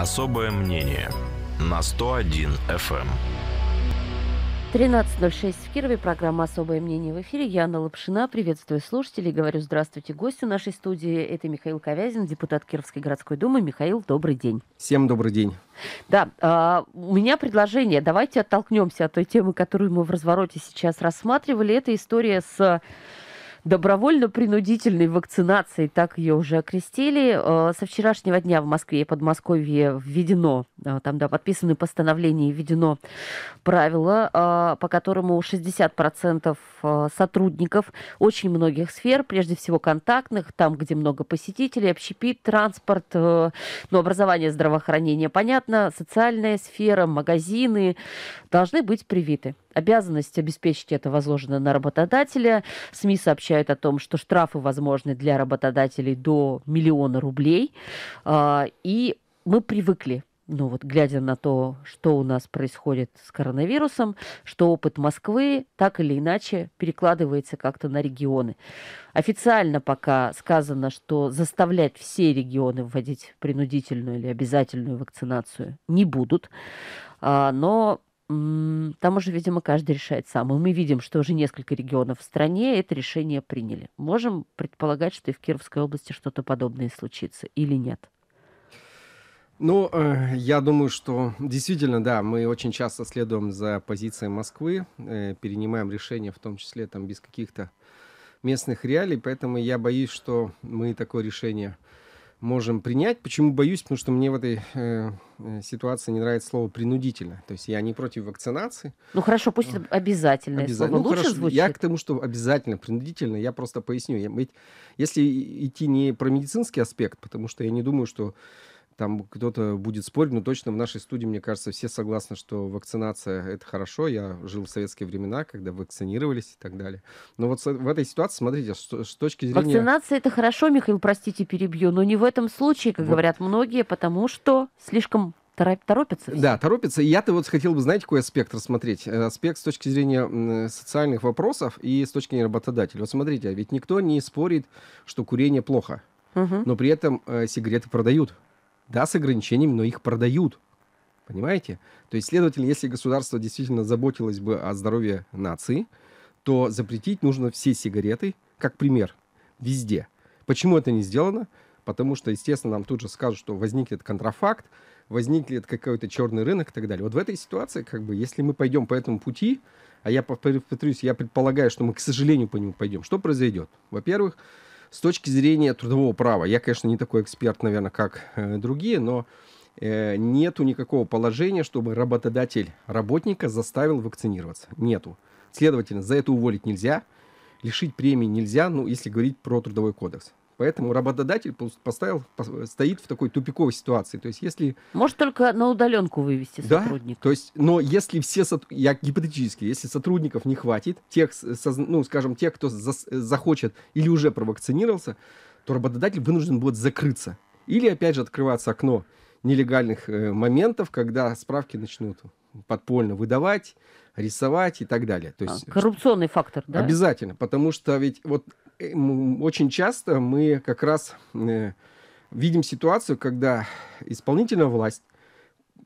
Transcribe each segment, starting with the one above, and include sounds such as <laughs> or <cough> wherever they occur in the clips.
Особое мнение на 101 FM. 13.06 в Кирове. Программа «Особое мнение» в эфире. Я Анна Лапшина. Приветствую слушателей. Говорю здравствуйте гостю нашей студии. Это Михаил Ковязин, депутат Кировской городской думы. Михаил, добрый день. Всем добрый день. Да, а, у меня предложение. Давайте оттолкнемся от той темы, которую мы в развороте сейчас рассматривали. Это история с добровольно-принудительной вакцинации, так ее уже окрестили. Э, со вчерашнего дня в Москве и Подмосковье введено, э, там, да, подписаны постановления и введено правило, э, по которому 60% сотрудников очень многих сфер, прежде всего контактных, там, где много посетителей, общепит, транспорт, ну, образование, здравоохранение, понятно, социальная сфера, магазины, должны быть привиты. Обязанность обеспечить это возложена на работодателя. СМИ сообщают о том, что штрафы возможны для работодателей до миллиона рублей. А, и мы привыкли ну вот глядя на то, что у нас происходит с коронавирусом, что опыт Москвы так или иначе перекладывается как-то на регионы. Официально пока сказано, что заставлять все регионы вводить принудительную или обязательную вакцинацию не будут, а, но там уже, видимо, каждый решает сам. И мы видим, что уже несколько регионов в стране это решение приняли. Можем предполагать, что и в Кировской области что-то подобное случится или нет? Ну, э, я думаю, что действительно, да, мы очень часто следуем за позицией Москвы, э, перенимаем решения, в том числе там без каких-то местных реалий, поэтому я боюсь, что мы такое решение можем принять. Почему боюсь? Потому что мне в этой э, э, ситуации не нравится слово принудительно. То есть я не против вакцинации. Ну хорошо, пусть это обязательное Обяза... Ну, Лучше хорошо, звучит? Я к тому, что обязательно, принудительно, я просто поясню. Я, ведь, если идти не про медицинский аспект, потому что я не думаю, что там кто-то будет спорить, но точно в нашей студии, мне кажется, все согласны, что вакцинация — это хорошо. Я жил в советские времена, когда вакцинировались и так далее. Но вот в этой ситуации, смотрите, с точки зрения... Вакцинация — это хорошо, Михаил, простите, перебью, но не в этом случае, как вот. говорят многие, потому что слишком торопятся. Все. Да, торопятся. И я-то вот хотел бы, знаете, какой аспект рассмотреть? Э, аспект с точки зрения социальных вопросов и с точки зрения работодателя. Вот смотрите, а ведь никто не спорит, что курение плохо. Угу. Но при этом э, сигареты продают. Да, с ограничениями, но их продают. Понимаете? То есть, следовательно, если государство действительно заботилось бы о здоровье нации, то запретить нужно все сигареты, как пример, везде. Почему это не сделано? Потому что, естественно, нам тут же скажут, что возникнет контрафакт, возникнет какой-то черный рынок и так далее. Вот в этой ситуации, как бы, если мы пойдем по этому пути, а я повторюсь, я предполагаю, что мы, к сожалению, по нему пойдем, что произойдет? Во-первых, с точки зрения трудового права, я, конечно, не такой эксперт, наверное, как э, другие, но э, нету никакого положения, чтобы работодатель работника заставил вакцинироваться. Нету. Следовательно, за это уволить нельзя, лишить премии нельзя, ну, если говорить про трудовой кодекс. Поэтому работодатель поставил, стоит в такой тупиковой ситуации. То есть если... Может только на удаленку вывести да, то есть, но если все, я гипотетически, если сотрудников не хватит, тех, ну, скажем, тех, кто зас... захочет или уже провакцинировался, то работодатель вынужден будет закрыться. Или, опять же, открываться окно нелегальных э, моментов, когда справки начнут подпольно выдавать, рисовать и так далее. То есть, а, Коррупционный фактор, да? Обязательно, потому что ведь вот Э, очень часто мы как раз э, видим ситуацию, когда исполнительная власть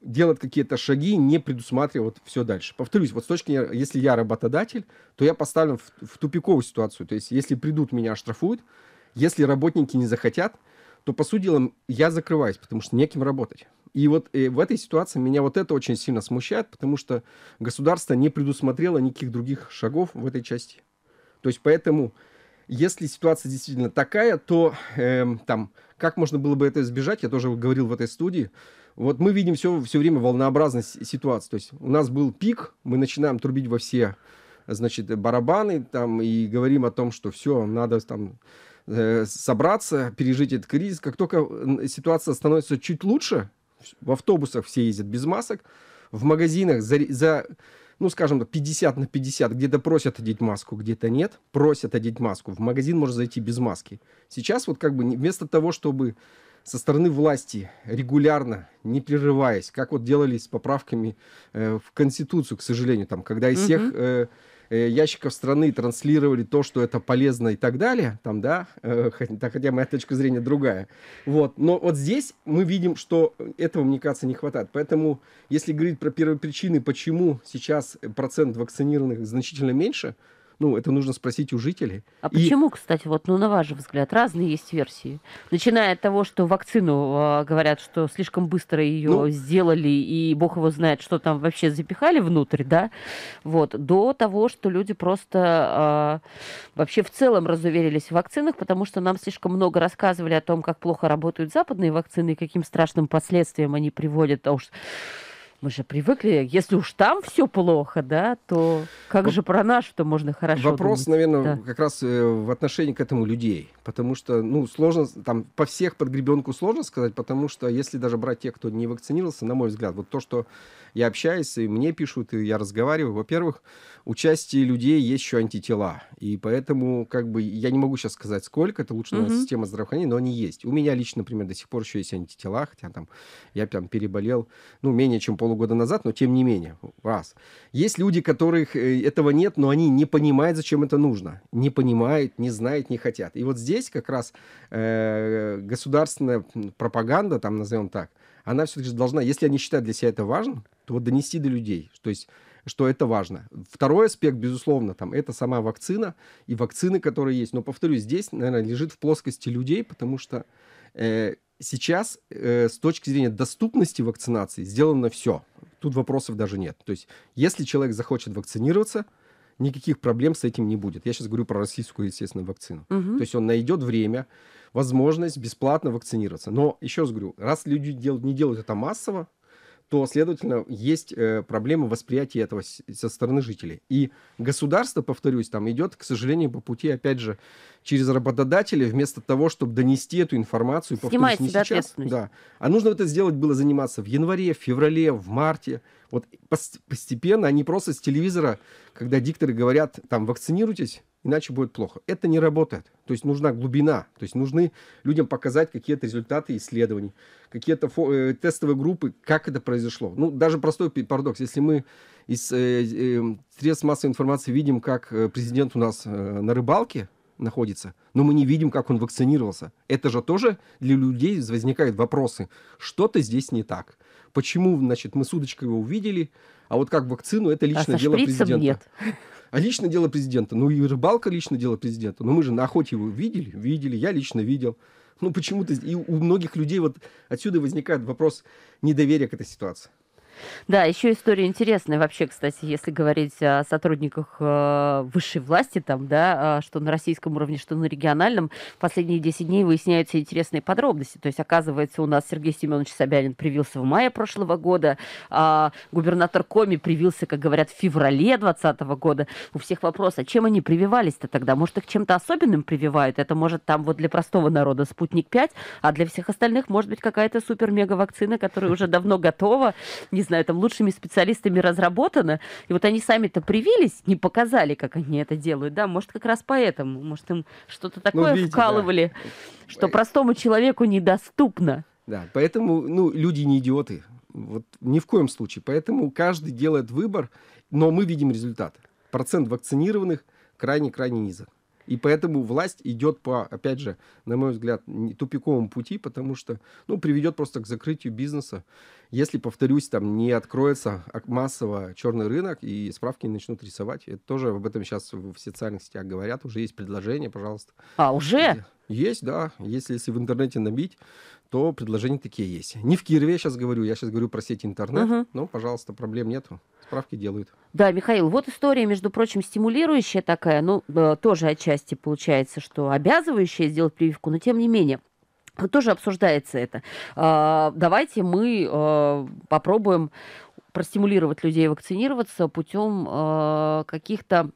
делает какие-то шаги, не предусматривая вот все дальше. Повторюсь, вот с точки зрения, если я работодатель, то я поставлен в, в тупиковую ситуацию. То есть, если придут, меня оштрафуют. Если работники не захотят, то, по сути дела, я закрываюсь, потому что неким работать. И вот и э, в этой ситуации меня вот это очень сильно смущает, потому что государство не предусмотрело никаких других шагов в этой части. То есть, поэтому если ситуация действительно такая, то э, там, как можно было бы это избежать, я тоже говорил в этой студии, вот мы видим все, все время волнообразность ситуации. То есть у нас был пик, мы начинаем трубить во все значит, барабаны там, и говорим о том, что все, надо там э, собраться, пережить этот кризис. Как только ситуация становится чуть лучше, в автобусах все ездят без масок, в магазинах за, за ну, скажем так, 50 на 50, где-то просят одеть маску, где-то нет, просят одеть маску. В магазин можно зайти без маски. Сейчас вот как бы вместо того, чтобы со стороны власти регулярно, не прерываясь, как вот делали с поправками э, в Конституцию, к сожалению, там, когда из угу. всех... Э, Э, ящиков страны транслировали то, что это полезно и так далее, там, э, да, хотя моя точка зрения другая. Вот, но вот здесь мы видим, что этого, мне кажется, не хватает. Поэтому, если говорить про первопричины, почему сейчас процент вакцинированных значительно меньше – ну, это нужно спросить у жителей. А и... почему, кстати, вот, ну, на ваш взгляд, разные есть версии? Начиная от того, что вакцину э, говорят, что слишком быстро ее ну... сделали, и бог его знает, что там вообще запихали внутрь, да, вот, до того, что люди просто э, вообще в целом разуверились в вакцинах, потому что нам слишком много рассказывали о том, как плохо работают западные вакцины и каким страшным последствиям они приводят, а уж мы же привыкли, если уж там все плохо, да, то как Во- же про наш-то можно хорошо Вопрос, думать? наверное, да. как раз э, в отношении к этому людей, потому что, ну, сложно, там, по всех под гребенку сложно сказать, потому что, если даже брать тех, кто не вакцинировался, на мой взгляд, вот то, что я общаюсь, и мне пишут, и я разговариваю, во-первых, у части людей есть еще антитела, и поэтому, как бы, я не могу сейчас сказать, сколько, это лучше, наверное, система здравоохранения, но они есть. У меня лично, например, до сих пор еще есть антитела, хотя там, я там переболел, ну, менее чем полу года назад, но тем не менее, раз. Есть люди, которых э, этого нет, но они не понимают, зачем это нужно. Не понимают, не знают, не хотят. И вот здесь как раз э, государственная пропаганда, там назовем так, она все-таки должна, если они считают для себя это важным, то вот донести до людей. То есть что это важно. Второй аспект, безусловно, там, это сама вакцина и вакцины, которые есть. Но, повторюсь, здесь, наверное, лежит в плоскости людей, потому что э, сейчас э, с точки зрения доступности вакцинации сделано все. Тут вопросов даже нет. То есть, если человек захочет вакцинироваться, никаких проблем с этим не будет. Я сейчас говорю про российскую, естественно, вакцину. Угу. То есть он найдет время, возможность бесплатно вакцинироваться. Но еще раз говорю, раз люди дел, не делают это массово, то, следовательно, есть э, проблема восприятия этого со стороны жителей. И государство, повторюсь, там идет, к сожалению, по пути, опять же, через работодателя, вместо того, чтобы донести эту информацию, Снимает повторюсь, сейчас. Да. А нужно это сделать было заниматься в январе, в феврале, в марте. Вот постепенно, а не просто с телевизора, когда дикторы говорят, там, вакцинируйтесь, иначе будет плохо. Это не работает. То есть нужна глубина, то есть нужны людям показать какие-то результаты исследований, какие-то фо- э, тестовые группы, как это произошло. Ну, даже простой парадокс. Если мы из э, э, эм, средств массовой информации видим, как э, президент у нас э, на рыбалке находится, но мы не видим, как он вакцинировался. Это же тоже для людей возникают вопросы. Что-то здесь не так. Почему, значит, мы с удочкой его увидели, а вот как вакцину, это личное а дело президента. Нет. А личное дело президента, ну и рыбалка личное дело президента. но мы же на охоте его видели, видели, я лично видел. Ну почему-то и у многих людей вот отсюда возникает вопрос недоверия к этой ситуации. Да, еще история интересная вообще, кстати, если говорить о сотрудниках э, высшей власти, там, да, а, что на российском уровне, что на региональном, последние 10 дней выясняются интересные подробности. То есть, оказывается, у нас Сергей Семенович Собянин привился в мае прошлого года, а губернатор Коми привился, как говорят, в феврале 2020 года. У всех вопрос, а чем они прививались-то тогда? Может, их чем-то особенным прививают? Это может там вот для простого народа спутник 5, а для всех остальных может быть какая-то супер-мега-вакцина, которая уже давно готова, не знаю, там лучшими специалистами разработано, и вот они сами-то привились, не показали, как они это делают, да, может, как раз поэтому, может, им что-то ну, такое ну, видите, вкалывали, да. что простому человеку недоступно. Да, поэтому, ну, люди не идиоты, вот ни в коем случае, поэтому каждый делает выбор, но мы видим результат. Процент вакцинированных крайне-крайне низок. И поэтому власть идет по, опять же, на мой взгляд, тупиковому пути, потому что, ну, приведет просто к закрытию бизнеса. Если, повторюсь, там не откроется массово черный рынок и справки начнут рисовать. Это тоже об этом сейчас в социальных сетях говорят. Уже есть предложение, пожалуйста. А, уже? Есть, да. Если, если в интернете набить, то предложения такие есть. Не в Кирове я сейчас говорю, я сейчас говорю про сеть интернет, угу. но, пожалуйста, проблем нету, справки делают. Да, Михаил, вот история, между прочим, стимулирующая такая, ну, э, тоже отчасти получается, что обязывающая сделать прививку, но тем не менее тоже обсуждается это. А, давайте мы э, попробуем простимулировать людей вакцинироваться путем э, каких-то,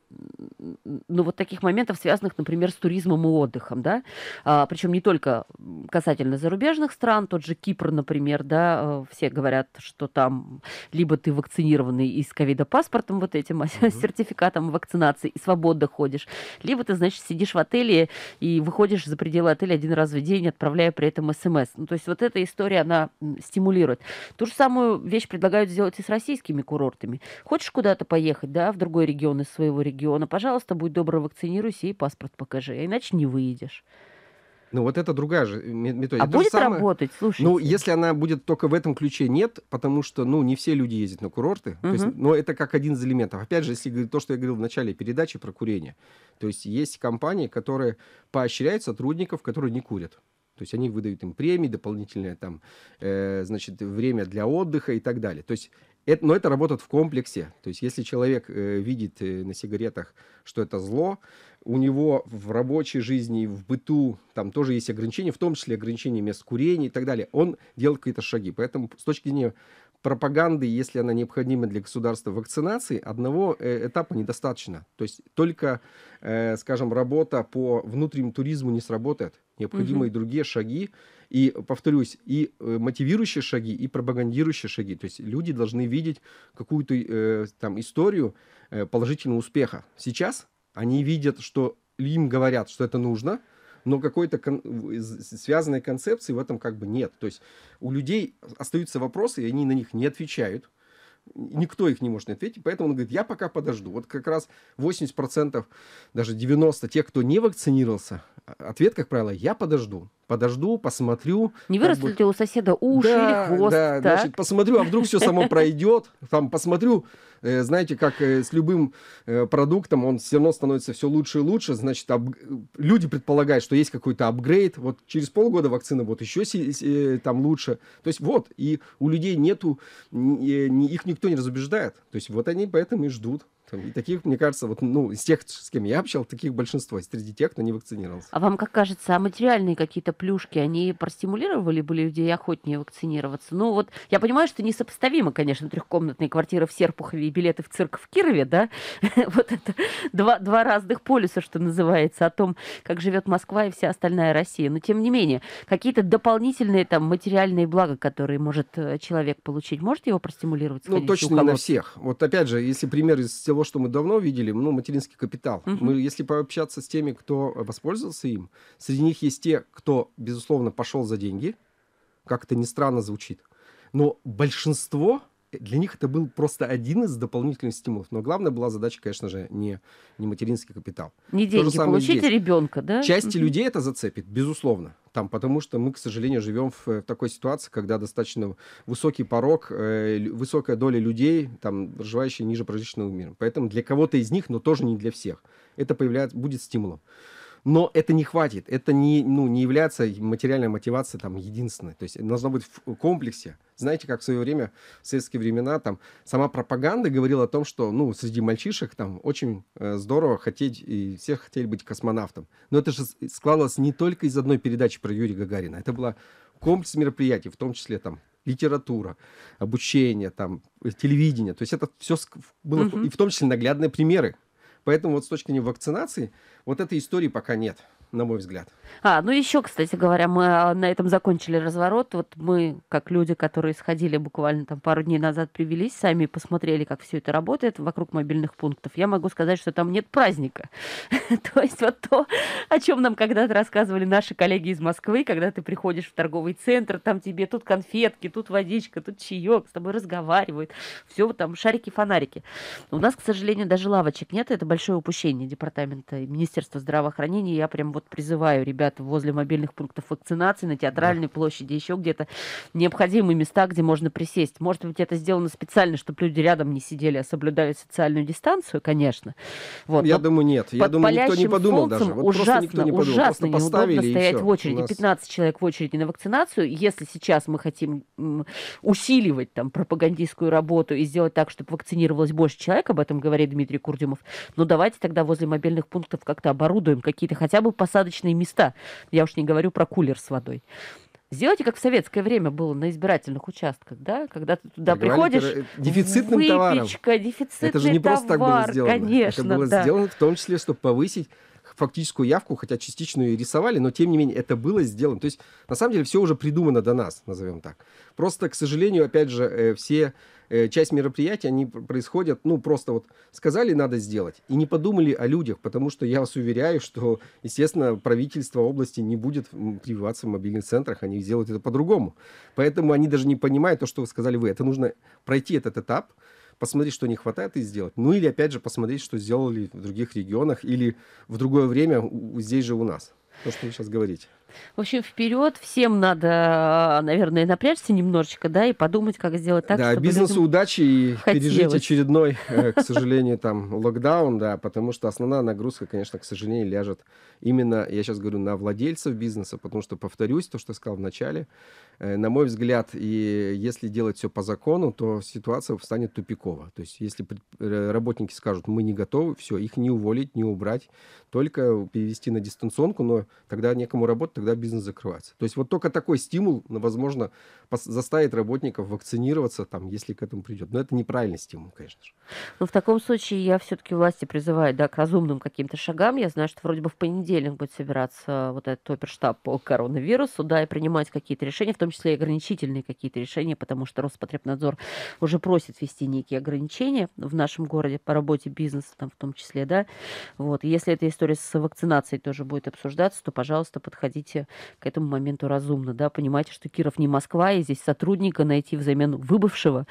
ну, вот таких моментов, связанных, например, с туризмом и отдыхом, да, а, причем не только касательно зарубежных стран, тот же Кипр, например, да, э, все говорят, что там либо ты вакцинированный и с ковида-паспортом вот этим, mm-hmm. сертификатом вакцинации и свободно ходишь, либо ты, значит, сидишь в отеле и выходишь за пределы отеля один раз в день, отправляя при этом смс. Эм ну, то есть вот эта история, она стимулирует. Ту же самую вещь предлагают сделать и с российскими курортами. Хочешь куда-то поехать, да, в другой регион из своего региона, пожалуйста, будь добр, вакцинируйся и паспорт покажи, а иначе не выйдешь. Ну, вот это другая же э, методика. А То будет самое, работать, слушай. Ну, если она будет только в этом ключе, нет, потому что, ну, не все люди ездят на курорты. Угу. То есть, но это как один из элементов. Опять же, если то, что я говорил в начале передачи про курение. То есть, есть компании, которые поощряют сотрудников, которые не курят. То есть они выдают им премии, дополнительное там, э, значит, время для отдыха и так далее. То есть это, но это работает в комплексе. То есть если человек э, видит э, на сигаретах, что это зло, у него в рабочей жизни, в быту, там тоже есть ограничения, в том числе ограничения мест курения и так далее. Он делает какие-то шаги. Поэтому с точки зрения пропаганды, если она необходима для государства вакцинации, одного э, этапа недостаточно. То есть только, э, скажем, работа по внутреннему туризму не сработает. Необходимы угу. и другие шаги. И, повторюсь, и э, мотивирующие шаги, и пропагандирующие шаги. То есть люди должны видеть какую-то там историю положительного успеха. Сейчас они видят, что им говорят, что это нужно – но какой-то кон- связанной концепции в этом как бы нет. То есть у людей остаются вопросы, и они на них не отвечают. Никто их не может ответить, поэтому он говорит, я пока подожду. Вот как раз 80%, даже 90% тех, кто не вакцинировался, ответ, как правило, я подожду подожду, посмотрю. Не выросли бы... у соседа уши да, или хвост? Да, так? значит, посмотрю, а вдруг все само пройдет. Там посмотрю, э, знаете, как э, с любым э, продуктом, он все равно становится все лучше и лучше. Значит, об... люди предполагают, что есть какой-то апгрейд. Вот через полгода вакцина вот еще там лучше. То есть вот, и у людей нету, их никто не разубеждает. То есть вот они поэтому и ждут. И таких, мне кажется, вот, ну, из тех, с кем я общал, таких большинство среди тех, кто не вакцинировался. А вам как кажется, а материальные какие-то плюшки, они простимулировали бы людей охотнее вакцинироваться? Ну, вот я понимаю, что несопоставимо, конечно, трехкомнатные квартиры в Серпухове и билеты в цирк в Кирове, да? <laughs> вот это два, два разных полюса, что называется, о том, как живет Москва и вся остальная Россия. Но, тем не менее, какие-то дополнительные там материальные блага, которые может э, человек получить, может его простимулировать? Ну, точно не на всех. Вот, опять же, если пример из того, что мы давно видели, ну, материнский капитал. Угу. Мы, если пообщаться с теми, кто э, воспользовался им, среди них есть те, кто, безусловно, пошел за деньги, как это ни странно звучит, но большинство для них это был просто один из дополнительных стимулов. Но главная была задача, конечно же, не, не материнский капитал. Не деньги, получите здесь. А ребенка, да? Части угу. людей это зацепит, безусловно. Там, потому что мы, к сожалению, живем в, э, в такой ситуации, когда достаточно высокий порог, э, высокая доля людей, там, проживающие ниже прожиточного мира. Поэтому для кого-то из них, но тоже не для всех, это появляется, будет стимулом. Но это не хватит, это не, ну, не является материальная мотивация там единственной. То есть э, должно быть в э, комплексе знаете, как в свое время, в советские времена, там сама пропаганда говорила о том, что, ну, среди мальчишек там очень э, здорово хотеть, и все хотели быть космонавтом. Но это же складывалось не только из одной передачи про Юрия Гагарина. Это была комплекс мероприятий, в том числе там литература, обучение, там, э, телевидение. То есть это все было, угу. и в том числе наглядные примеры. Поэтому вот с точки зрения вакцинации вот этой истории пока нет на мой взгляд. А, ну еще, кстати говоря, мы а, на этом закончили разворот. Вот мы, как люди, которые сходили буквально там пару дней назад, привелись, сами посмотрели, как все это работает вокруг мобильных пунктов. Я могу сказать, что там нет праздника. <laughs> то есть вот то, о чем нам когда-то рассказывали наши коллеги из Москвы, когда ты приходишь в торговый центр, там тебе тут конфетки, тут водичка, тут чаек, с тобой разговаривают. Все там шарики, фонарики. У нас, к сожалению, даже лавочек нет. Это большое упущение департамента Министерства здравоохранения. Я прям вот призываю ребят возле мобильных пунктов вакцинации, на театральной да. площади, еще где-то необходимые места, где можно присесть. Может быть, это сделано специально, чтобы люди рядом не сидели, а соблюдали социальную дистанцию, конечно. Вот. Я Но думаю, нет. Я думаю, никто не подумал даже. Вот ужасно, никто не подумал. ужасно неудобно стоять в очереди. Нас... 15 человек в очереди на вакцинацию. Если сейчас мы хотим усиливать там пропагандистскую работу и сделать так, чтобы вакцинировалось больше человек, об этом говорит Дмитрий Курдюмов, ну давайте тогда возле мобильных пунктов как-то оборудуем какие-то хотя бы по посадочные места. Я уж не говорю про кулер с водой. Сделайте, как в советское время было на избирательных участках, да, когда ты туда так приходишь. Говорили, э, дефицитным выпечка, товаром. дефицитный Это же не товар, просто так было сделано. Конечно, это было да. сделано в том числе, чтобы повысить фактическую явку, хотя частично и рисовали, но тем не менее это было сделано. То есть на самом деле все уже придумано до нас, назовем так. Просто, к сожалению, опять же, э, все э, часть мероприятий, они происходят, ну, просто вот сказали, надо сделать, и не подумали о людях, потому что я вас уверяю, что, естественно, правительство области не будет прививаться в мобильных центрах, они сделают это по-другому. Поэтому они даже не понимают то, что вы сказали вы. Это нужно пройти этот этап, посмотреть, что не хватает и сделать. Ну или, опять же, посмотреть, что сделали в других регионах или в другое время здесь же у нас. То, что вы сейчас говорите. В общем, вперед всем надо, а, наверное, напрячься немножечко, да, и подумать, как сделать так, да, чтобы бизнесу удачи и хотелось. пережить очередной, э, к сожалению, там локдаун, да, потому что основная нагрузка, конечно, к сожалению, ляжет именно, я сейчас говорю, на владельцев бизнеса, потому что, повторюсь, то, что я сказал в начале, э, на мой взгляд, и если делать все по закону, то ситуация станет тупикова. То есть, если э, работники скажут, мы не готовы, все, их не уволить, не убрать, только перевести на дистанционку, но тогда некому работать, тогда бизнес закрывается. То есть вот только такой стимул, ну, возможно, заставит работников вакцинироваться, там, если к этому придет. Но это неправильный стимул, конечно же. Но ну, в таком случае я все-таки власти призываю да, к разумным каким-то шагам. Я знаю, что вроде бы в понедельник будет собираться вот этот оперштаб по коронавирусу, да, и принимать какие-то решения, в том числе и ограничительные какие-то решения, потому что Роспотребнадзор уже просит ввести некие ограничения в нашем городе по работе бизнеса, там в том числе, да. Вот. И если эта история с вакцинацией тоже будет обсуждаться, то, пожалуйста, подходите работаете к этому моменту разумно, да, понимаете, что Киров не Москва, и здесь сотрудника найти взамен выбывшего,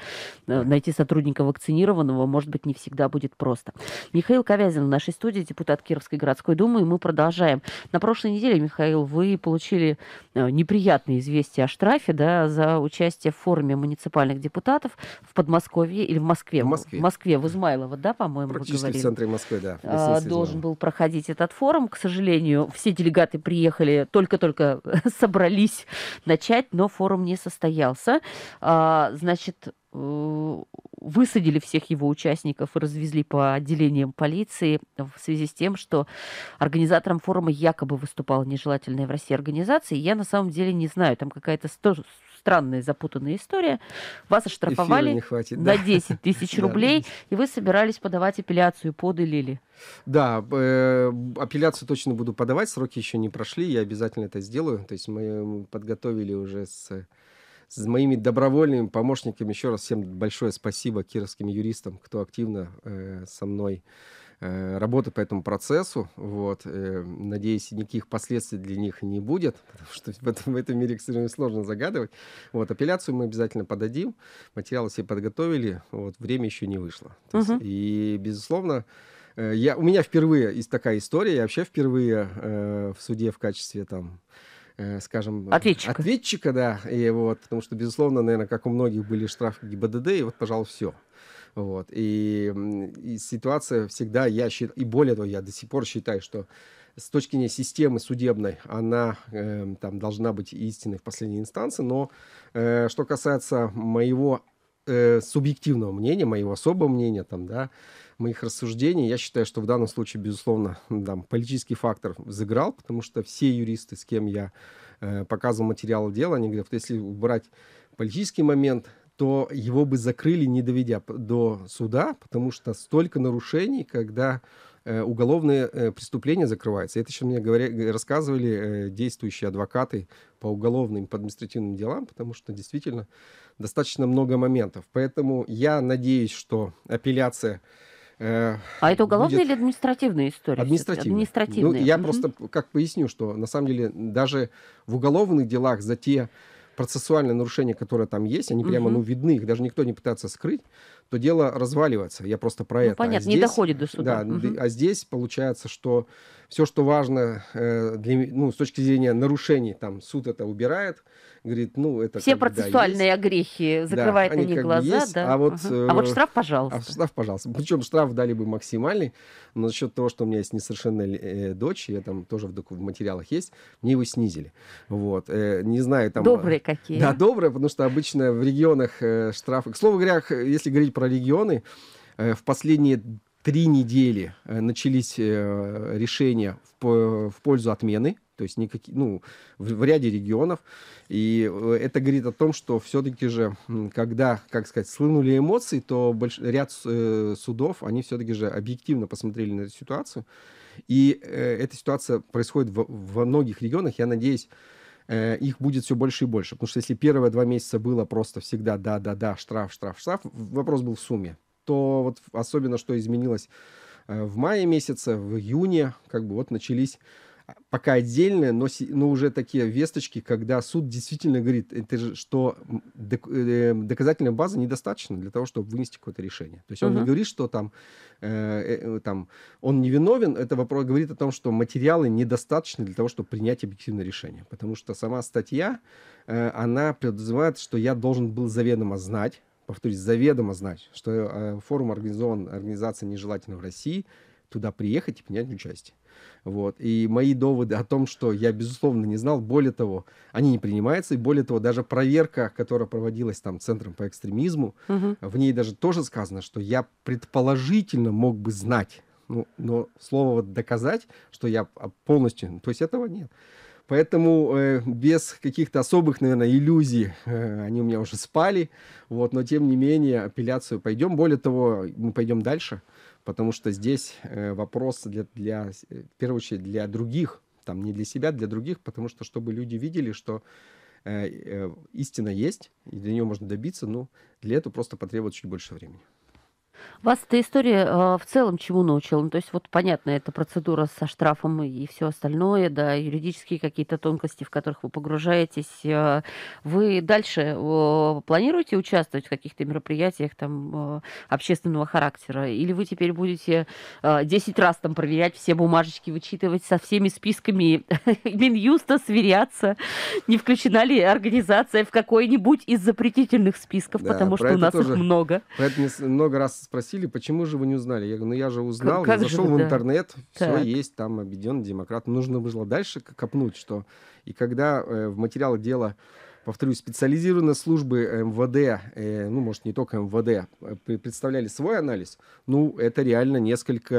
э, найти сотрудника вакцинированного, может быть, не всегда будет просто. Михаил Ковязин в нашей студии, депутат Кировской городской думы, и мы продолжаем. На прошлой неделе, Михаил, вы получили э, неприятные известия о штрафе, да, за участие в форуме муниципальных депутатов в Подмосковье или в Москве? В Москве. В Москве, в Измайлово, да, по-моему, вы говорили. в центре Москвы, да. А, должен был проходить этот форум. К сожалению, все делегаты приехали только только-только <laughs> собрались начать, но форум не состоялся. А, значит, э, высадили всех его участников и развезли по отделениям полиции в связи с тем, что организатором форума якобы выступала нежелательная в России организация. Я на самом деле не знаю, там какая-то странная запутанная история. Вас оштрафовали хватит, на да. 10 тысяч <laughs> рублей, и вы собирались подавать апелляцию под Илили. Да, э, апелляцию точно буду подавать, сроки еще не прошли, я обязательно это сделаю. То есть мы подготовили уже с с моими добровольными помощниками. Еще раз всем большое спасибо кировским юристам, кто активно э, со мной Э, работы по этому процессу. Вот. Э, надеюсь, никаких последствий для них не будет, <laughs> потому что в этом, в этом мире, к сожалению, сложно загадывать. Вот. Апелляцию мы обязательно подадим. Материалы все подготовили. Вот. Время еще не вышло. есть, угу. И, безусловно, э, я, у меня впервые есть такая история. Я вообще впервые э, в суде в качестве там скажем, ответчика. ответчика, да, и вот, потому что, безусловно, наверное, как у многих были штрафы ГИБДД, и вот, пожалуй, все. Вот. И, и ситуация всегда, я считаю, и более того, я до сих пор считаю, что с точки зрения системы судебной, она э, там должна быть истинной в последней инстанции, но э, что касается моего э, субъективного мнения, моего особого мнения, там, да, моих рассуждений, я считаю, что в данном случае, безусловно, там, политический фактор заиграл, потому что все юристы, с кем я э, показывал материал дела, они говорят, если убрать политический момент, то его бы закрыли, не доведя до суда, потому что столько нарушений, когда э, уголовные э, преступления закрываются. Это еще мне говоря, рассказывали э, действующие адвокаты по уголовным, по административным делам, потому что действительно достаточно много моментов. Поэтому я надеюсь, что апелляция а это уголовная будет... или административная история? Административная. административная. Ну, я угу. просто как поясню, что на самом деле даже в уголовных делах за те процессуальные нарушения, которые там есть, они угу. прямо, ну, видны, их даже никто не пытается скрыть, то дело разваливается. Я просто про ну, это. А понятно, а здесь, не доходит до суда. Да, угу. а здесь получается, что все, что важно э, для, ну, с точки зрения нарушений, там суд это убирает, говорит, ну это все процессуальные есть. огрехи закрывает да, на них глаза, есть, да. А вот, угу. Э, а вот штраф, пожалуйста. А штраф, пожалуйста. Причем штраф дали бы максимальный, но за счет того, что у меня есть несовершеннолетняя э, дочь, я там тоже в, в материалах есть, мне его снизили. Вот, э, не знаю там. Добрые э, какие. Да, добрые, потому что обычно в регионах э, штрафы. К слову говоря, если говорить про регионы, в последние три недели э, начались э, решения в пользу отмены, то есть никакие, ну, в, ряде регионов. И э, это говорит о том, что все-таки же, когда, как сказать, слынули эмоции, то больш... ряд судов, они все-таки же объективно посмотрели на эту ситуацию. И эта ситуация происходит во многих регионах. Я надеюсь, их будет все больше и больше. Потому что если первые два месяца было просто всегда да-да-да, штраф, штраф, штраф, вопрос был в сумме то вот особенно что изменилось э, в мае месяце, в июне, как бы вот начались а, пока отдельные, но, но уже такие весточки, когда суд действительно говорит, это же, что э, доказательная база недостаточна для того, чтобы вынести какое-то решение. То есть он угу. не говорит, что там, э, э, там он невиновен, это вопрос говорит о том, что материалы недостаточны для того, чтобы принять объективное решение. Потому что сама статья, э, она предполагает, что я должен был заведомо знать, повторюсь, заведомо знать, что э, форум организован организация нежелательно в России, туда приехать и принять участие. Вот. И мои доводы о том, что я, безусловно, не знал, более того, они не принимаются, и более того, даже проверка, которая проводилась там Центром по экстремизму, угу. в ней даже тоже сказано, что я предположительно мог бы знать, ну, но слово вот доказать, что я а, полностью, то есть этого нет. Поэтому э, без каких-то особых, наверное, иллюзий э, они у меня уже спали. Вот, но тем не менее апелляцию пойдем. Более того, мы пойдем дальше, потому что здесь э, вопрос для, для, в первую очередь, для других, там не для себя, для других, потому что чтобы люди видели, что э, э, истина есть, и для нее можно добиться, ну для этого просто потребуется чуть больше времени. Вас эта история э, в целом чему научила? Ну, то есть, вот понятно, это процедура со штрафом и, все остальное, да, юридические какие-то тонкости, в которых вы погружаетесь. Э, вы дальше э, планируете участвовать в каких-то мероприятиях там э, общественного характера? Или вы теперь будете 10 э, раз там проверять все бумажечки, вычитывать со всеми списками <laughs> Минюста, сверяться, не включена ли организация в какой-нибудь из запретительных списков, потому что у нас их много. поэтому много раз спросили, почему же вы не узнали? Я говорю, ну я же узнал, как я зашел же, в интернет, да. все есть, там объединенный демократ. Нужно было дальше копнуть, что... И когда э, в материал дела повторюсь, специализированные службы МВД, э, ну, может, не только МВД, э, представляли свой анализ, ну, это реально несколько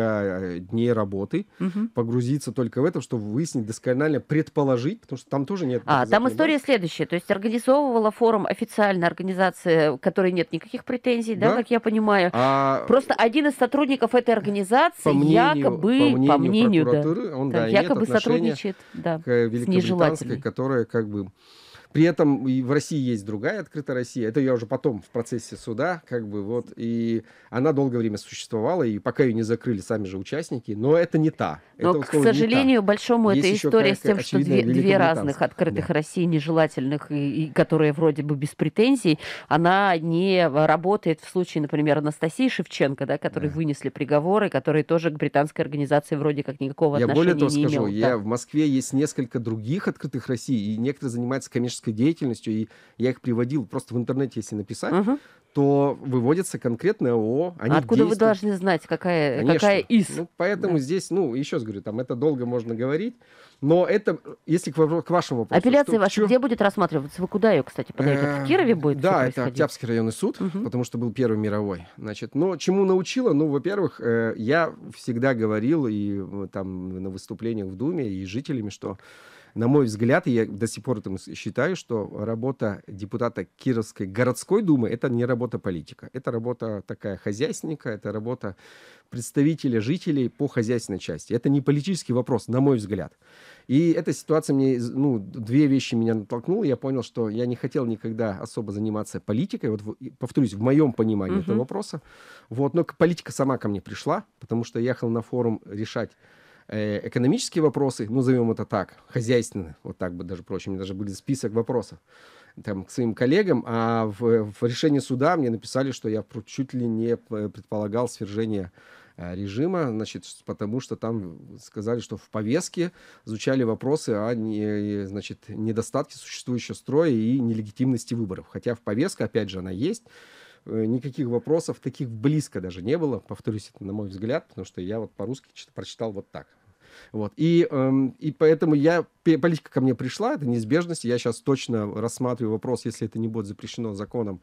э, дней работы, угу. погрузиться только в это, чтобы выяснить досконально, предположить, потому что там тоже нет... А, там история базы. следующая, то есть организовывала форум официальная организация, которой нет никаких претензий, да, да как я понимаю, а... просто один из сотрудников этой организации по мнению, якобы, по мнению, по мнению прокуратуры, да, он, да, да, якобы сотрудничает да, к великобританской, которая как бы при этом и в России есть другая открытая Россия. Это я уже потом в процессе суда, как бы вот. И она долгое время существовала, и пока ее не закрыли сами же участники. Но это не та. Но, это, к условно, сожалению, большому есть эта история с тем, что две, две разных открытых да. России нежелательных, и, и которые вроде бы без претензий, она не работает в случае, например, Анастасии Шевченко, да, которой да. вынесли приговоры, которые тоже к британской организации вроде как никакого я отношения не имел. Я более того скажу, имел, я да. в Москве есть несколько других открытых России, и некоторые занимаются коммерческой коммерческой деятельностью, и я их приводил просто в интернете, если написать, угу. то выводится конкретное ООО. Они Откуда действуют. вы должны знать, какая, какая ИС? Ну, поэтому да. здесь, ну, еще раз говорю, там это долго можно говорить, но это, если к, к вашему вопросу... Апелляция ваша где будет рассматриваться? Вы куда ее, кстати, подаете? В Кирове э, будет? Да, это Октябрьский районный суд, потому что был Первый мировой. Значит, но чему научила? Ну, во-первых, э, я всегда говорил и э, там на выступлениях в Думе, и жителями, что на мой взгляд, я до сих пор там считаю, что работа депутата Кировской городской думы — это не работа политика. Это работа такая хозяйственника, это работа представителя жителей по хозяйственной части. Это не политический вопрос, на мой взгляд. И эта ситуация мне, ну, две вещи меня натолкнула. Я понял, что я не хотел никогда особо заниматься политикой. Вот, повторюсь, в моем понимании угу. этого вопроса. Вот, но политика сама ко мне пришла, потому что я ехал на форум решать Э, экономические вопросы, назовем это так, хозяйственные, вот так бы даже проще, у меня даже были список вопросов там, к своим коллегам, а в, в решении суда мне написали, что я чуть ли не э, предполагал свержение э, режима, значит, потому что там сказали, что в повестке звучали вопросы о не, значит, недостатке существующего строя и нелегитимности выборов. Хотя в повестке, опять же, она есть. Никаких вопросов таких близко даже не было. Повторюсь, это на мой взгляд, потому что я вот по-русски прочитал вот так. Вот. И, эм, и поэтому я, политика ко мне пришла, это неизбежность, я сейчас точно рассматриваю вопрос, если это не будет запрещено законом,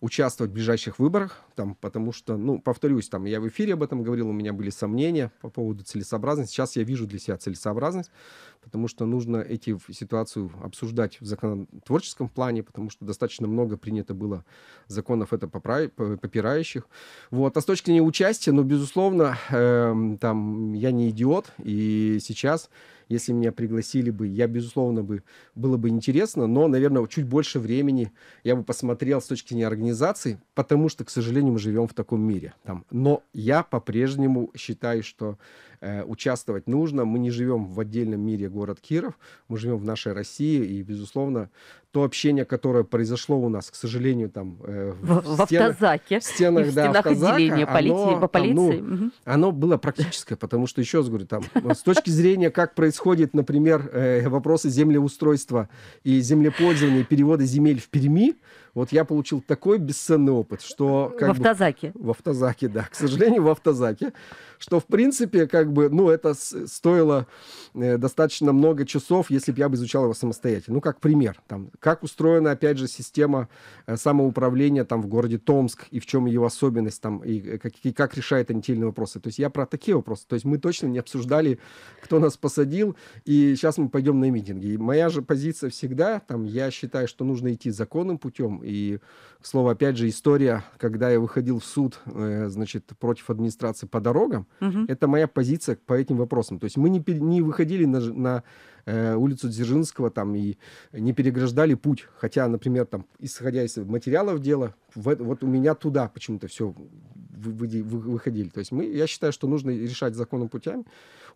участвовать в ближайших выборах, там, потому что, ну, повторюсь, там, я в эфире об этом говорил, у меня были сомнения по поводу целесообразности. Сейчас я вижу для себя целесообразность, потому что нужно эти ситуацию обсуждать в законотворческом плане, потому что достаточно много принято было законов это поправ... попирающих. Вот. А с точки зрения участия, ну, безусловно, э, там, я не идиот, и сейчас если меня пригласили бы, я, безусловно, бы, было бы интересно, но, наверное, чуть больше времени я бы посмотрел с точки зрения организации, потому что, к сожалению, мы живем в таком мире. Там. Но я по-прежнему считаю, что Э, участвовать нужно. Мы не живем в отдельном мире город Киров, мы живем в нашей России, и, безусловно, то общение, которое произошло у нас, к сожалению, там... Э, в, в, в стенах, автозаке. В стенах, и в да, стенах автозака, отделения полиции, по ну, полиции. Там, угу. Оно было практическое, потому что, еще раз говорю, там, с точки зрения, как происходит, например, э, вопросы землеустройства и землепользования, перевода земель в Перми, вот я получил такой бесценный опыт, что... Как в бы, автозаке. В автозаке, да. К сожалению, в автозаке. Что, в принципе, как бы, ну, это стоило э, достаточно много часов, если бы я бы изучал его самостоятельно. Ну, как пример. Там, как устроена, опять же, система э, самоуправления там в городе Томск, и в чем ее особенность там, и э, как, и как решает они те или иные вопросы. То есть я про такие вопросы. То есть мы точно не обсуждали, кто нас посадил, и сейчас мы пойдем на митинги. И моя же позиция всегда, там, я считаю, что нужно идти законным путем, и, к слову, опять же, история, когда я выходил в суд, э, значит, против администрации по дорогам, угу. это моя позиция по этим вопросам. То есть мы не, не выходили на, на э, улицу Дзержинского там и не переграждали путь. Хотя, например, там, исходя из материалов дела, в, вот у меня туда почему-то все вы, вы, выходили. То есть мы, я считаю, что нужно решать законным путями.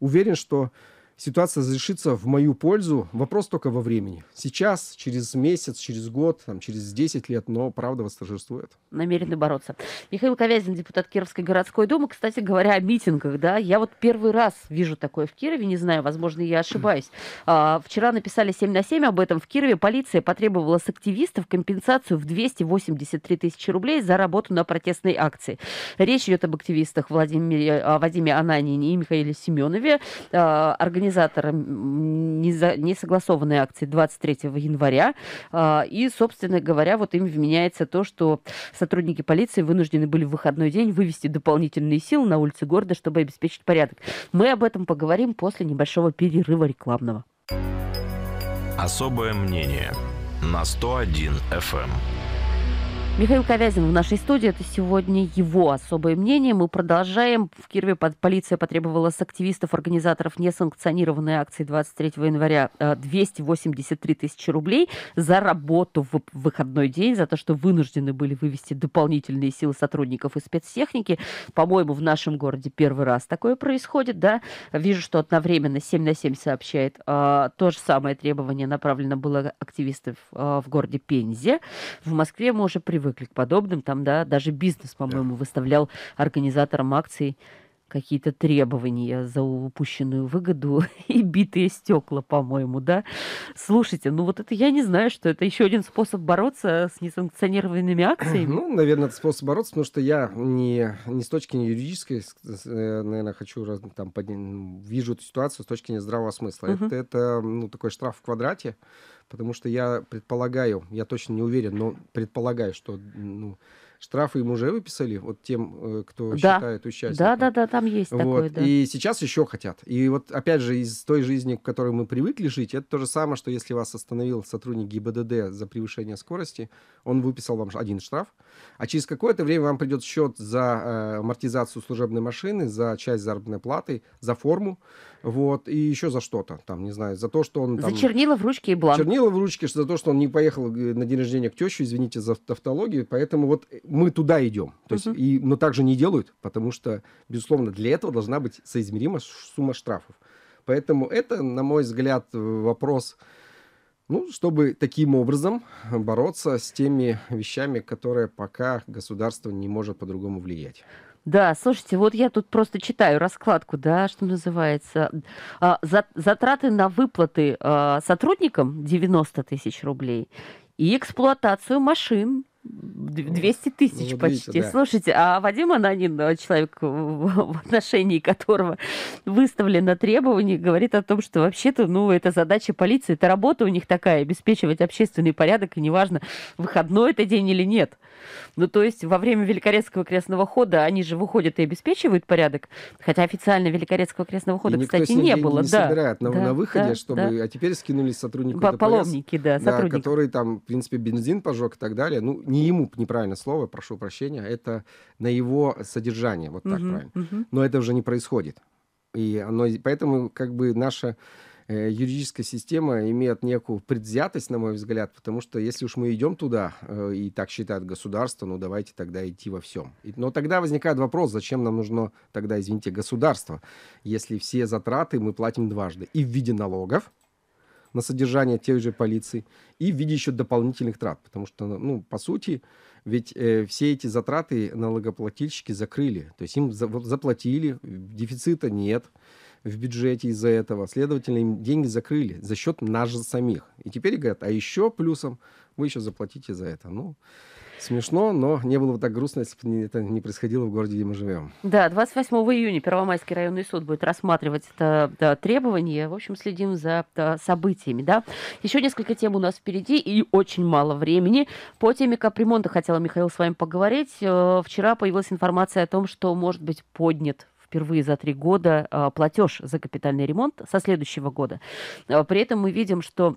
Уверен, что ситуация разрешится в мою пользу. Вопрос только во времени. Сейчас, через месяц, через год, там, через 10 лет, но правда восторжествует. Намерены бороться. Михаил Ковязин, депутат Кировской городской думы. Кстати говоря, о митингах, да, я вот первый раз вижу такое в Кирове, не знаю, возможно, я ошибаюсь. А, вчера написали 7 на 7 об этом. В Кирове полиция потребовала с активистов компенсацию в 283 тысячи рублей за работу на протестной акции. Речь идет об активистах Владимире, Вадиме Ананине и Михаиле Семенове, а, организации организатором несогласованной акции 23 января. А, и, собственно говоря, вот им вменяется то, что сотрудники полиции вынуждены были в выходной день вывести дополнительные силы на улицы города, чтобы обеспечить порядок. Мы об этом поговорим после небольшого перерыва рекламного. Особое мнение на 101 FM. Михаил Ковязин в нашей студии. Это сегодня его особое мнение. Мы продолжаем. В Кирове полиция потребовала с активистов, организаторов несанкционированной акции 23 января 283 э, тысячи рублей за работу в выходной день, за то, что вынуждены были вывести дополнительные силы сотрудников и спецтехники. По-моему, в нашем городе первый раз такое происходит, да? Вижу, что одновременно 7 на 7 сообщает. А, то же самое требование направлено было активистов а, в городе Пензе. В Москве мы уже привыкли привыкли к подобным. Там, да, даже бизнес, по-моему, да. выставлял организаторам акций какие-то требования за упущенную выгоду <laughs> и битые стекла, по-моему, да? Слушайте, ну вот это я не знаю, что это еще один способ бороться с несанкционированными <clears throat> акциями. Ну, наверное, это способ бороться, потому что я не, не с точки не юридической, э, наверное, хочу там поднять, вижу эту ситуацию с точки не здравого смысла. Угу. Это, это ну, такой штраф в квадрате, потому что я предполагаю, я точно не уверен, но предполагаю, что ну, Штрафы им уже выписали, вот тем, э, кто да. считает участником. Да, да, да, там есть вот. такое, да. И сейчас еще хотят. И вот, опять же, из той жизни, в которой мы привыкли жить, это то же самое, что если вас остановил сотрудник ГИБДД за превышение скорости, он выписал вам один штраф, а через какое-то время вам придет счет за э, амортизацию служебной машины, за часть заработной платы, за форму, вот, и еще за что-то, там, не знаю, за то, что он... Там, за чернила в ручке и бланк. Чернила в ручке, за то, что он не поехал э, на день рождения к тещу, извините за тавтологию, поэтому вот мы туда идем. То есть, uh-huh. и, но также не делают, потому что, безусловно, для этого должна быть соизмерима сумма штрафов. Поэтому это, на мой взгляд, э, вопрос, ну, чтобы таким образом бороться с теми вещами, которые пока государство не может по-другому влиять. Да, слушайте, вот я тут просто читаю раскладку, да, что называется. А, затраты на выплаты а, сотрудникам 90 тысяч рублей и эксплуатацию машин 200 тысяч ну, почти. Видите, да. Слушайте, а Вадим Ананин, э, человек, в отношении которого выставлено требование, говорит о том, что вообще-то, ну, это задача полиции, это работа у них такая, обеспечивать общественный порядок, и неважно, выходной это день или нет. Ну, то есть во время Великорецкого крестного хода они же выходят и обеспечивают порядок, хотя официально Великорецкого крестного хода, и кстати, не, не было. Не да. собирают на, да, на выходе, да, чтобы... Да. А теперь скинулись сотрудники, ДПС. да, сотрудники. Да, которые там, в принципе, бензин пожег и так далее. Ну, не не ему, неправильное слово, прошу прощения, это на его содержание, вот так угу, правильно. Угу. Но это уже не происходит. И оно, поэтому как бы наша э, юридическая система имеет некую предвзятость, на мой взгляд, потому что если уж мы идем туда, э, и так считает государство, ну давайте тогда идти во всем. И, но тогда возникает вопрос, зачем нам нужно тогда, извините, государство, если все затраты мы платим дважды и в виде налогов, на содержание тех же полиции и в виде еще дополнительных трат. Потому что, ну, по сути, ведь э, все эти затраты налогоплательщики закрыли. То есть им за, заплатили, дефицита нет в бюджете из-за этого. Следовательно, им деньги закрыли за счет нас же самих. И теперь говорят, а еще плюсом вы еще заплатите за это. Ну, смешно, но не было бы так грустно, если бы это не происходило в городе, где мы живем. Да, 28 июня Первомайский районный суд будет рассматривать это да, требование. В общем, следим за да, событиями. Да? Еще несколько тем у нас впереди и очень мало времени. По теме капремонта хотела, Михаил, с вами поговорить. Э, вчера появилась информация о том, что может быть поднят впервые за три года э, платеж за капитальный ремонт со следующего года. Э, при этом мы видим, что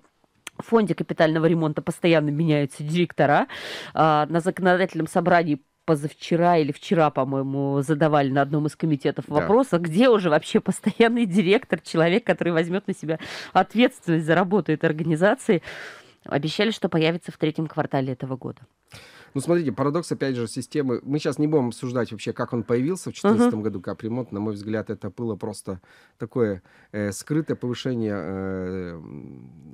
в фонде капитального ремонта постоянно меняются директора. А, на законодательном собрании позавчера или вчера, по-моему, задавали на одном из комитетов да. вопрос, а где уже вообще постоянный директор, человек, который возьмет на себя ответственность за работу этой организации. Обещали, что появится в третьем квартале этого года. Ну, смотрите, парадокс, опять же, системы... Мы сейчас не будем обсуждать вообще, как он появился в 2014 году, капремонт. На мой взгляд, это было просто такое э, скрытое повышение э,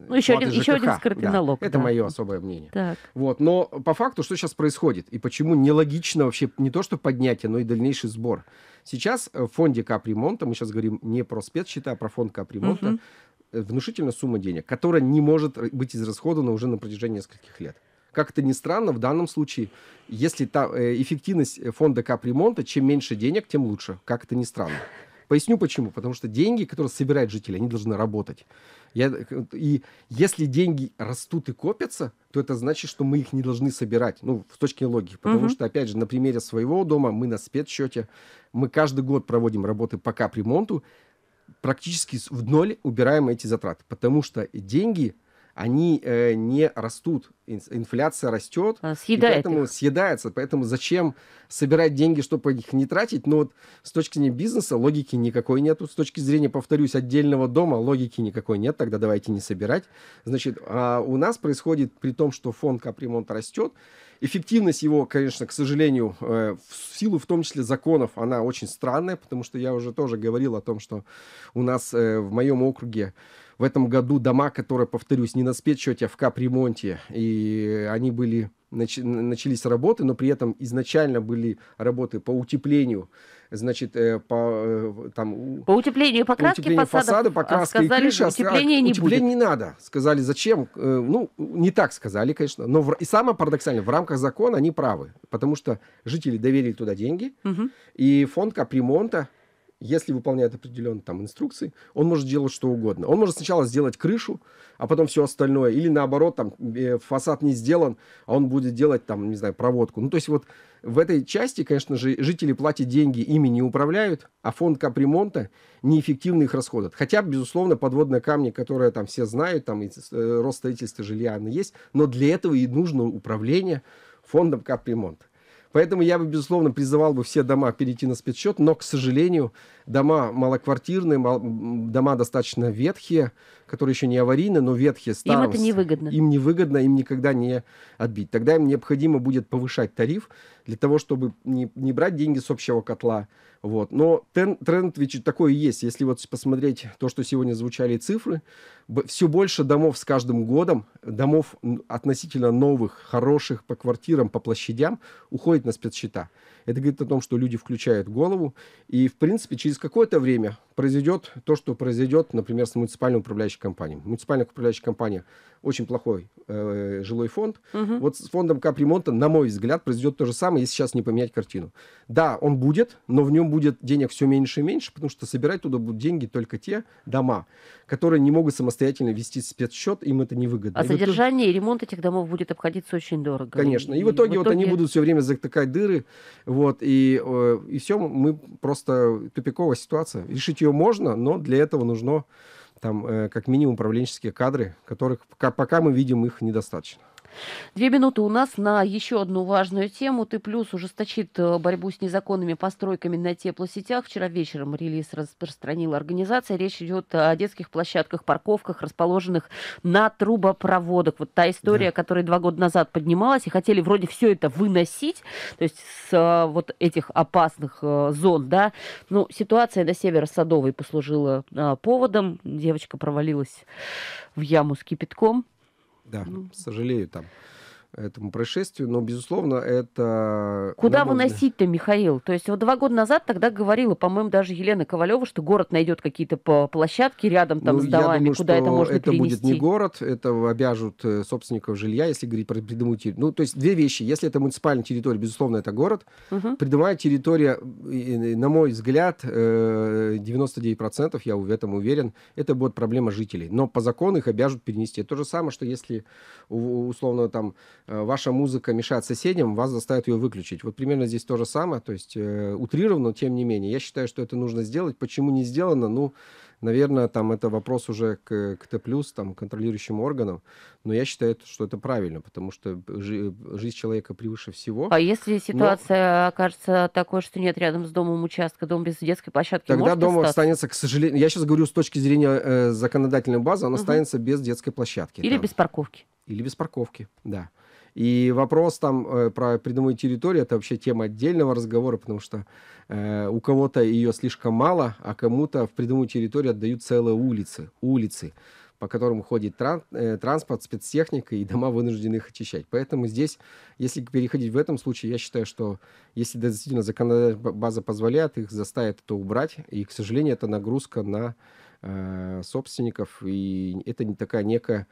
ну, еще один, ЖКХ. еще один скрытый да. налог. Это да. мое особое мнение. Так. Вот. Но по факту, что сейчас происходит? И почему нелогично вообще не то, что поднятие, но и дальнейший сбор? Сейчас э, в фонде капремонта, мы сейчас говорим не про спецсчета, а про фонд капремонта, uh внушительная сумма денег, которая не может э, быть израсходована уже на протяжении нескольких лет. Как это ни странно, в данном случае, если та, э, эффективность э, фонда капремонта, чем меньше денег, тем лучше. Как это ни странно. Поясню почему. Потому что деньги, которые собирают жители, они должны работать. Я, э, и если деньги растут и копятся, то это значит, что мы их не должны собирать, ну, в точке логики. Потому uh что, опять же, на примере своего дома мы на спецсчете, мы каждый год проводим работы по капремонту, практически в ноль убираем эти затраты, потому что деньги они э, не растут. Инфляция растет, а, съедает и поэтому их. съедается. Поэтому зачем собирать деньги, чтобы их не тратить? Но вот с точки зрения бизнеса логики никакой нет. С точки зрения, повторюсь, отдельного дома логики никакой нет. Тогда давайте не собирать. Значит, а у нас происходит при том, что фонд капремонта растет, Эффективность его, конечно, к сожалению, э, в силу в том числе законов, она очень странная, потому что я уже тоже говорил о том, что у нас э, в моем округе в этом году дома, которые, повторюсь, не на спецсчете, а в капремонте, и они были начались работы, но при этом изначально были работы по утеплению, значит, э, по э, там по утеплению, покраске по утеплению фасада, фасада покраска сказали, и крыши, а утепления, а, не, утепления не надо, сказали, зачем, э, ну не так сказали, конечно, но в, и самое парадоксальное в рамках закона они правы, потому что жители доверили туда деньги угу. и фонд капремонта если выполняет определенные там инструкции, он может делать что угодно. Он может сначала сделать крышу, а потом все остальное. Или наоборот, там э, фасад не сделан, а он будет делать там, не знаю, проводку. Ну, то есть вот в этой части, конечно же, жители платят деньги, ими не управляют, а фонд капремонта неэффективно их расходует. Хотя, безусловно, подводные камни, которые там все знают, там и э, рост строительства жилья, она есть, но для этого и нужно управление фондом капремонта. Поэтому я бы, безусловно, призывал бы все дома перейти на спецсчет, но, к сожалению, дома малоквартирные, мал... дома достаточно ветхие, которые еще не аварийны, но ветхие, старые. Им это невыгодно. Им невыгодно, им никогда не отбить. Тогда им необходимо будет повышать тариф, для того, чтобы не, не брать деньги с общего котла. Вот. Но тен, тренд ведь такой и есть. Если вот посмотреть то, что сегодня звучали цифры, все больше домов с каждым годом, домов относительно новых, хороших по квартирам, по площадям, уходит на спецсчета. Это говорит о том, что люди включают голову, и, в принципе, через какое-то время произойдет то, что произойдет, например, с муниципальной управляющей компанией. Муниципальная управляющая компания очень плохой э, жилой фонд. Угу. Вот с фондом капремонта, на мой взгляд, произойдет то же самое, программы, если сейчас не поменять картину. Да, он будет, но в нем будет денег все меньше и меньше, потому что собирать туда будут деньги только те дома, которые не могут самостоятельно вести спецсчет, им это невыгодно. А и содержание вот... и ремонт этих домов будет обходиться очень дорого. Конечно. И, и в, итоге в итоге вот они будут все время затыкать дыры, вот, и, э, и все, мы просто тупиковая ситуация. Решить ее можно, но для этого нужно там э, как минимум управленческие кадры, которых пока мы видим их недостаточно. Две минуты у нас на еще одну важную тему. Ты плюс ужесточит э, борьбу с незаконными постройками на теплосетях. Вчера вечером релиз распространила организация. Речь идет о детских площадках, парковках, расположенных на трубопроводах. Вот та история, да. которая два года назад поднималась, и хотели вроде все это выносить, то есть с э, вот этих опасных э, зон, да. Ну, ситуация на северо-садовой послужила поводом. Девочка провалилась в яму с кипятком. Да, ну. сожалею там этому происшествию, но, безусловно, это... Куда выносить-то, Михаил? То есть вот два года назад тогда говорила, по-моему, даже Елена Ковалева, что город найдет какие-то площадки рядом там ну, с домами, думаю, куда это можно это перенести. будет не город, это обяжут э, собственников жилья, если говорить про придуманную территорию. Ну, то есть две вещи. Если это муниципальная территория, безусловно, это город. Угу. Придумая территория, на мой взгляд, 99%, э, я в этом уверен, это будет проблема жителей. Но по закону их обяжут перенести. Это то же самое, что если условно там э, ваша музыка мешает соседям, вас заставят ее выключить. Вот примерно здесь то же самое, то есть э, утрированно, тем не менее. Я считаю, что это нужно сделать. Почему не сделано? Ну, Наверное, там это вопрос уже к, к Т+, там, контролирующим органам, но я считаю, что это правильно, потому что жи- жизнь человека превыше всего. А если ситуация но... окажется такой, что нет рядом с домом участка, дом без детской площадки, Тогда дом остаться? останется, к сожалению, я сейчас говорю с точки зрения э, законодательной базы, он угу. останется без детской площадки. Или там. без парковки. Или без парковки, да. И вопрос там э, про придумую территорию, это вообще тема отдельного разговора, потому что э, у кого-то ее слишком мало, а кому-то в придумую территорию отдают целые улицы. улицы по которым ходит э, транспорт, спецтехника и дома вынуждены их очищать. Поэтому здесь, если переходить в этом случае, я считаю, что если действительно законодательная база позволяет, их заставит это убрать. И, к сожалению, это нагрузка на э, собственников, и это не такая некая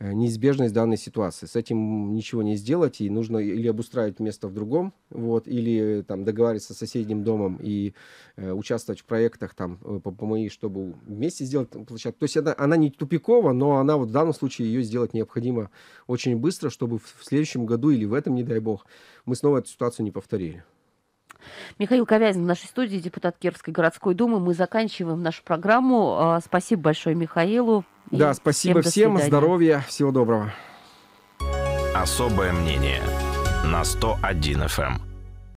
Э, неизбежность данной ситуации. С этим ничего не сделать, и нужно или обустраивать место в другом, вот, или там договориться с соседним домом и э, участвовать в проектах там э, по моей чтобы вместе сделать площадку. То есть она, она не тупикова, но она вот в данном случае ее сделать необходимо очень быстро, чтобы в, в следующем году или в этом, не дай бог, мы снова эту ситуацию не повторили. Михаил Ковязин в нашей студии, депутат Кировской городской думы. Мы заканчиваем нашу программу. А, спасибо большое Михаилу. Да, спасибо всем. всем здоровья. Всего доброго. Особое мнение на 101 FM.